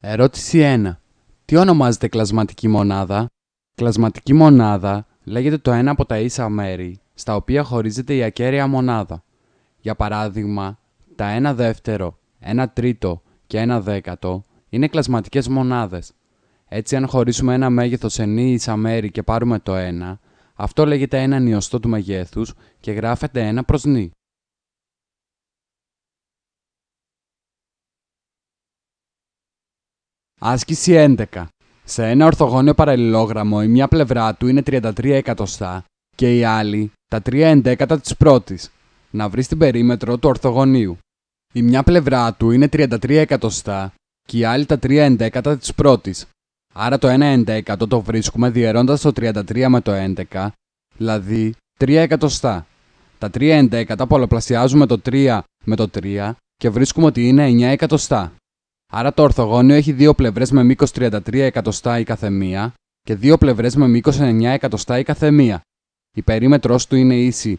Ερώτηση 1. Τι ονομάζεται κλασματική μονάδα? Κλασματική μονάδα λέγεται το ένα από τα ίσα μέρη στα οποία χωρίζεται η ακέραια μονάδα. Για παράδειγμα, τα 1 δεύτερο, 1 τρίτο και 1 δέκατο είναι κλασματικές μονάδες. Έτσι, αν χωρίσουμε ένα μέγεθος σε ίσα μέρη και πάρουμε το 1, αυτό λέγεται ένα νιωστό του μεγέθους και γράφεται 1 προς νη. Άσκηση 11. Σε ένα ορθογώνιο παραλληλόγραμμο η μία πλευρά του είναι 33 εκατοστά και η άλλη τα 3 εντέκατα της πρώτης. Να βρεις την περίμετρο του ορθογωνίου. Η μια πλευρά του είναι 33 εκατοστά και η άλλη τα 3 εντέκατα της πρώτης. Άρα το 1 εντέκατο το βρίσκουμε διαιρώντας το 33 με το 11, δηλαδή 3 εκατοστά. Τα 3 εντέκατα πολλαπλασιάζουμε το 3 με το 3 και βρίσκουμε ότι είναι 9 εκατοστά. Άρα το ορθογώνιο έχει δύο πλευρές με μήκος 33 εκατοστά η καθεμία και δύο πλευρές με μήκος 9 εκατοστά η καθεμία. Η περίμετρός του είναι ίση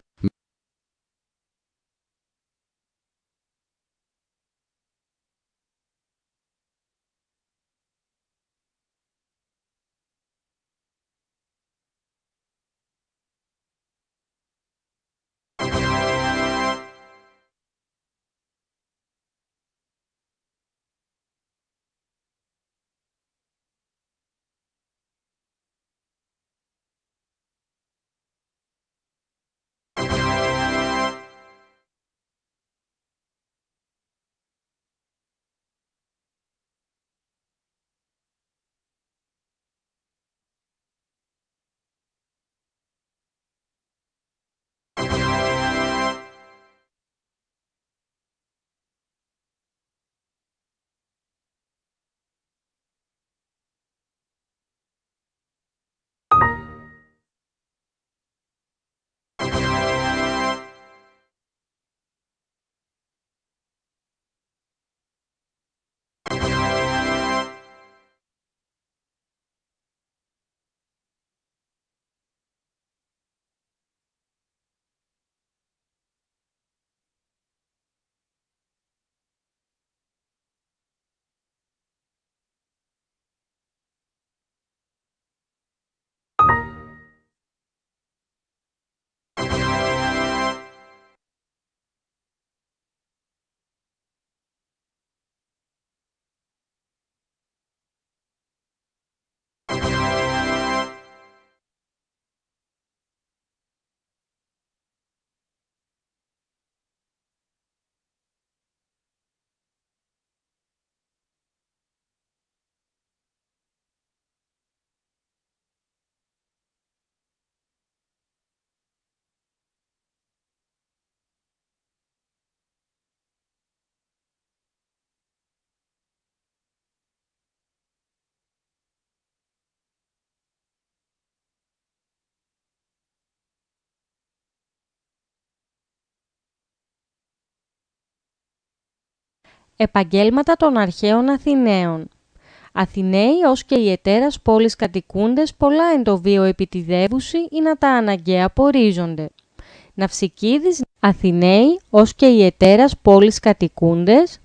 Επαγγέλματα των αρχαίων Αθηναίων Αθηναίοι ως και οι εταίρας πόλης κατοικούντες πολλά εν το βίο επιτιδεύουσι ή να τα αναγκαία πορίζονται. Ναυσικίδης Αθηναίοι ως και οι εταίρας πόλης κατοικούντες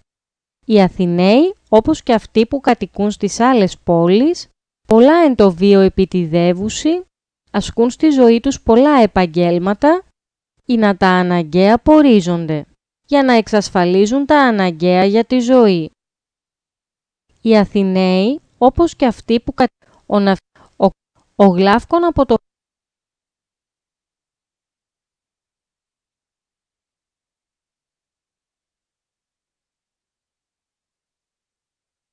Οι Αθηναίοι όπως και αυτοί που κατοικούν στις άλλες πόλεις πολλά εν το βίο επιτιδεύουσι ασκούν στη ζωή τους πολλά επαγγέλματα ή να τα αναγκαία πορίζονται για να εξασφαλίζουν τα αναγκαία για τη ζωή. Οι Αθηναίοι, όπως και αυτοί που κατ... ο, γλάφκον από το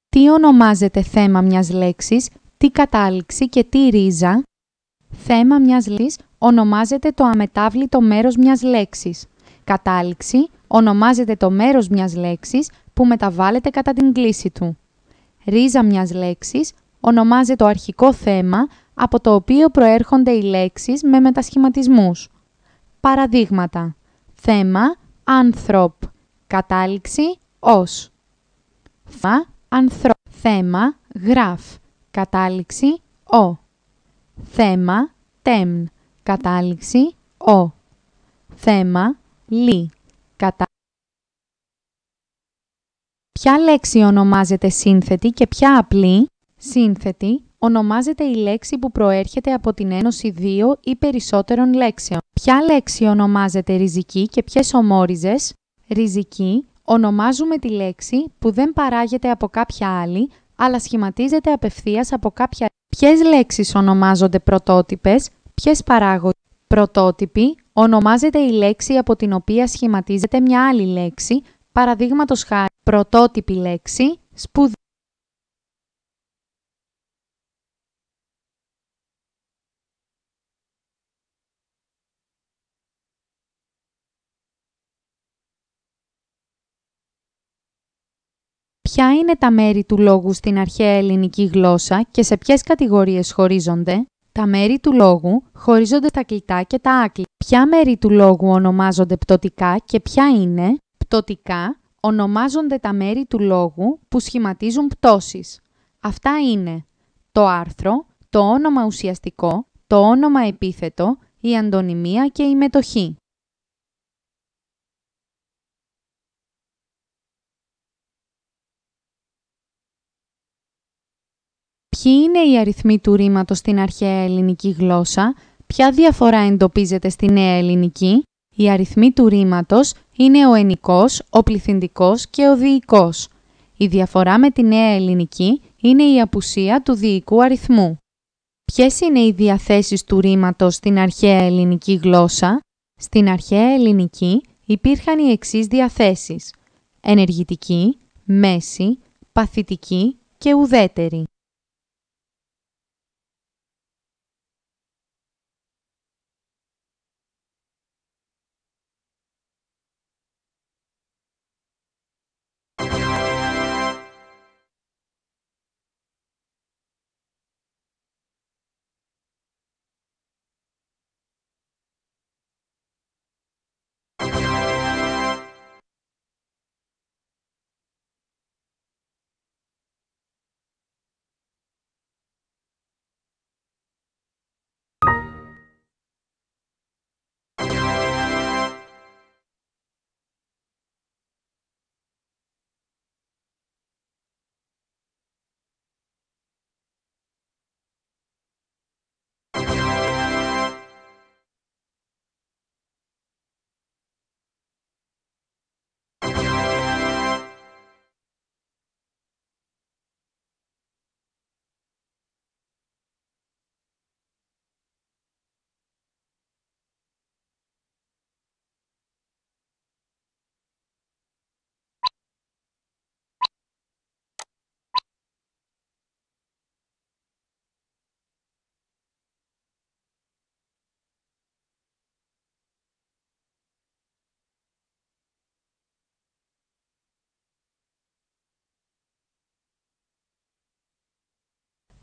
Τι ονομάζεται θέμα μιας λέξης, τι κατάληξη και τι ρίζα. Θέμα μιας λέξης ονομάζεται το αμετάβλητο μέρος μιας λέξης. Κατάληξη ονομάζεται το μέρος μιας λέξης που μεταβάλλεται κατά την κλίση του. Ρίζα μιας λέξης ονομάζεται το αρχικό θέμα από το οποίο προέρχονται οι λέξεις με μετασχηματισμούς. Παραδείγματα. Θέμα «Άνθρωπ». Κατάληξη «Ως». Θέμα «Άνθρωπ». Θέμα «Γράφ». Κατάληξη «Ο». Θέμα «Τέμν». Κατάληξη «Ο». Θέμα «Λι» κατά. Ποια λέξη ονομάζεται σύνθετη και ποια απλή. Σύνθετη ονομάζεται η λέξη που προέρχεται από την ένωση δύο ή περισσότερων λέξεων. Ποια λέξη ονομάζεται ριζική και ποιες ομόριζες. Ριζική ονομάζουμε τη λέξη που δεν παράγεται από κάποια άλλη, αλλά σχηματίζεται απευθείας από κάποια... Ποιες λέξεις ονομάζονται πρωτότυπες, ποιες παράγονται. Πρωτότυποι Ονομάζεται η λέξη από την οποία σχηματίζεται μια άλλη λέξη, παραδείγματος χάρη πρωτότυπη λέξη, σπουδή. Ποια είναι τα μέρη του λόγου στην αρχαία ελληνική γλώσσα και σε ποιες κατηγορίες χωρίζονται? Τα μέρη του λόγου χωρίζονται τα κλειτά και τα άκλη. Ποια μέρη του λόγου ονομάζονται πτωτικά και ποια είναι πτωτικά ονομάζονται τα μέρη του λόγου που σχηματίζουν πτώσεις. Αυτά είναι το άρθρο, το όνομα ουσιαστικό, το όνομα επίθετο, η αντωνυμία και η μετοχή. Ποιοι είναι οι αριθμοί του ρήματος στην αρχαία ελληνική γλώσσα, ποια διαφορά εντοπίζεται στη νέα ελληνική. Οι αριθμοί του ρήματος είναι ο ενικός, ο πληθυντικός και ο διοικός. Η διαφορά με τη νέα ελληνική είναι η απουσία του διοικού αριθμού. Ποιες είναι οι διαθέσεις του ρήματος στην αρχαία ελληνική γλώσσα. Στην αρχαία ελληνική υπήρχαν οι εξής διαθέσεις. Ενεργητική, μέση, παθητική και ουδέτερη.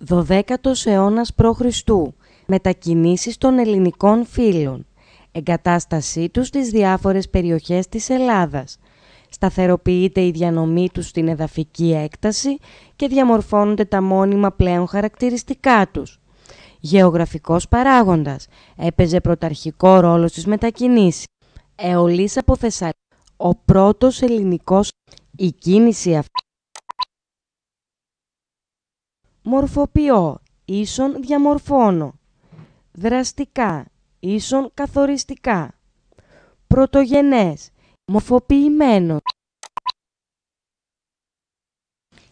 12 ο αιώνας π.Χ. Μετακινήσεις των ελληνικών φίλων. Εγκατάστασή τους στις διάφορες περιοχές της Ελλάδας. Σταθεροποιείται η διανομή τους στην εδαφική έκταση και διαμορφώνονται τα μόνιμα πλέον χαρακτηριστικά τους. Γεωγραφικός παράγοντας. Έπαιζε πρωταρχικό ρόλο στις μετακινήσεις. Εολής από Θεσσαλία. Ο πρώτος ελληνικός... Η κίνηση αυτή Μορφοποιώ, ίσον διαμορφώνω. Δραστικά, ίσον καθοριστικά. Πρωτογενές, μορφοποιημένο.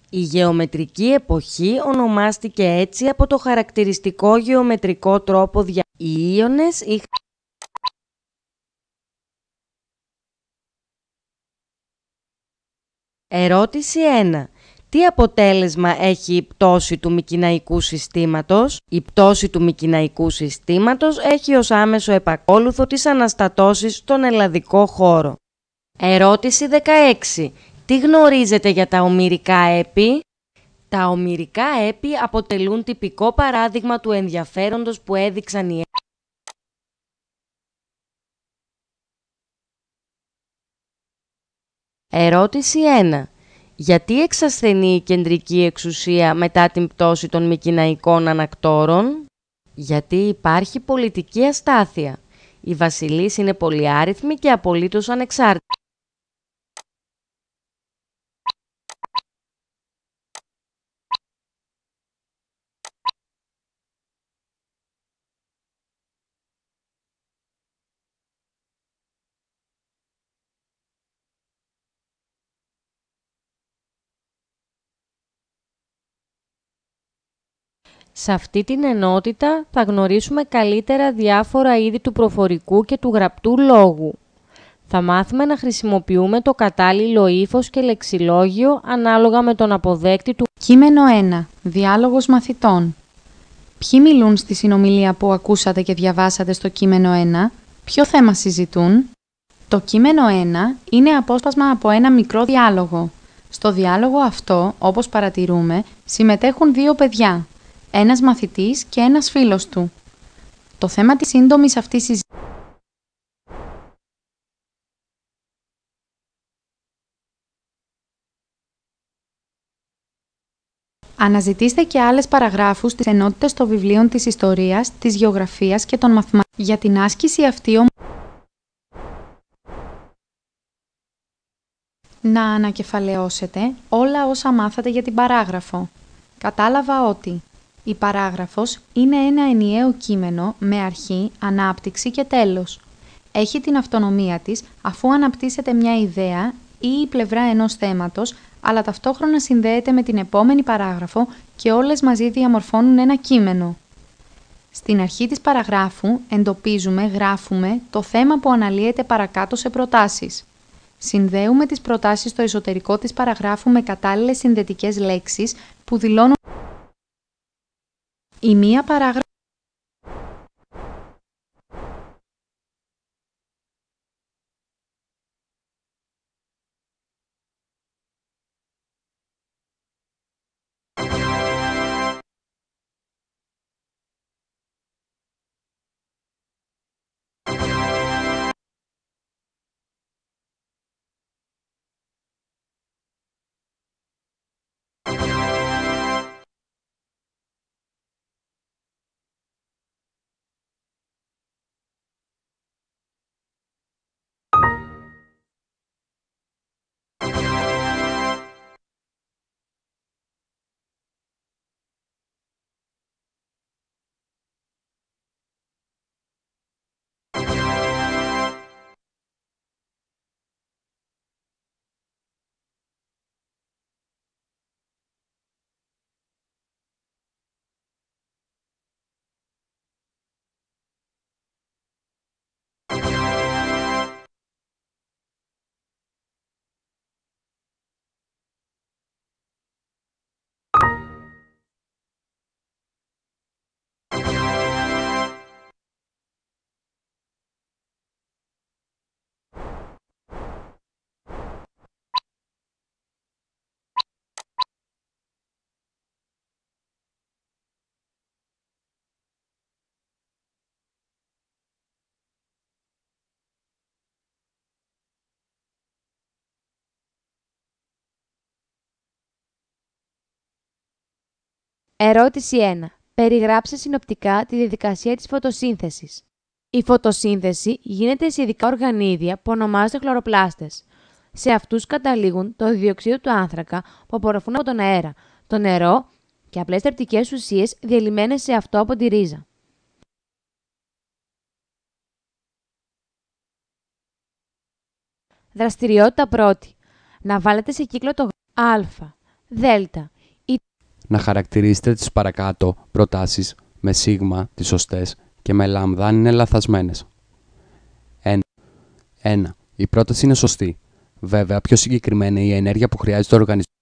Η γεωμετρική εποχή ονομάστηκε έτσι από το χαρακτηριστικό γεωμετρικό τρόπο δια... Οι ίονες Ερώτηση 1 τι αποτέλεσμα έχει η πτώση του μικυναϊκού συστήματος. Η πτώση του μικυναϊκού συστήματος έχει ως άμεσο επακόλουθο τις αναστατώσεις στον ελλαδικό χώρο. Ερώτηση 16. Τι γνωρίζετε για τα ομυρικά έπι? Τα ομυρικά έπι αποτελούν τυπικό παράδειγμα του ενδιαφέροντος που έδειξαν οι Ερώτηση 1 γιατί εξασθενεί η κεντρική εξουσία μετά την πτώση των μικυναϊκών ανακτόρων. Γιατί υπάρχει πολιτική αστάθεια. Οι βασιλείς είναι πολυάριθμη και απολύτως ανεξάρτητοι. Σε αυτή την ενότητα θα γνωρίσουμε καλύτερα διάφορα είδη του προφορικού και του γραπτού λόγου. Θα μάθουμε να χρησιμοποιούμε το κατάλληλο ύφος και λεξιλόγιο ανάλογα με τον αποδέκτη του. Κείμενο 1. Διάλογος μαθητών. Ποιοι μιλούν στη συνομιλία που ακούσατε και διαβάσατε στο κείμενο 1, ποιο θέμα συζητούν. Το κείμενο 1 είναι απόσπασμα από ένα μικρό διάλογο. Στο διάλογο αυτό, όπως παρατηρούμε, συμμετέχουν δύο παιδιά, ένας μαθητής και ένας φίλος του. Το θέμα της σύντομης αυτής συζήτησης Αναζητήστε και άλλες παραγράφους της ενότητας των βιβλίων της ιστορίας, της γεωγραφίας και των μαθημάτων... Για την άσκηση αυτή ο... Να ανακεφαλαιώσετε όλα όσα μάθατε για την παράγραφο. Κατάλαβα ότι η παράγραφος είναι ένα ενιαίο κείμενο με αρχή, ανάπτυξη και τέλος. Έχει την αυτονομία της αφού αναπτύσσεται μια ιδέα ή η πλευρά ενός θέματος, αλλά ταυτόχρονα συνδέεται με την επόμενη παράγραφο και όλες μαζί διαμορφώνουν ένα κείμενο. Στην αρχή της παραγράφου εντοπίζουμε, γράφουμε το θέμα που αναλύεται παρακάτω σε προτάσεις. Συνδέουμε τις προτάσεις στο εσωτερικό της παραγράφου με κατάλληλες συνδετικές λέξεις που δηλώνουν Y mi Paragrafo Ερώτηση 1. Περιγράψε συνοπτικά τη διαδικασία της φωτοσύνθεσης. Η φωτοσύνθεση γίνεται σε ειδικά οργανίδια που ονομάζονται χλωροπλάστες. Σε αυτούς καταλήγουν το διοξείδιο του άνθρακα που απορροφούν από τον αέρα, το νερό και απλές θρεπτικές ουσίες διαλυμένες σε αυτό από τη ρίζα. Δραστηριότητα 1. Να βάλετε σε κύκλο το α, δ, να χαρακτηρίσετε τις παρακάτω προτάσεις με σίγμα τις σωστές και με λάμδα αν είναι λαθασμένες. 1. Η πρόταση είναι σωστή. Βέβαια, πιο συγκεκριμένα η ενέργεια που χρειάζεται ο οργανισμός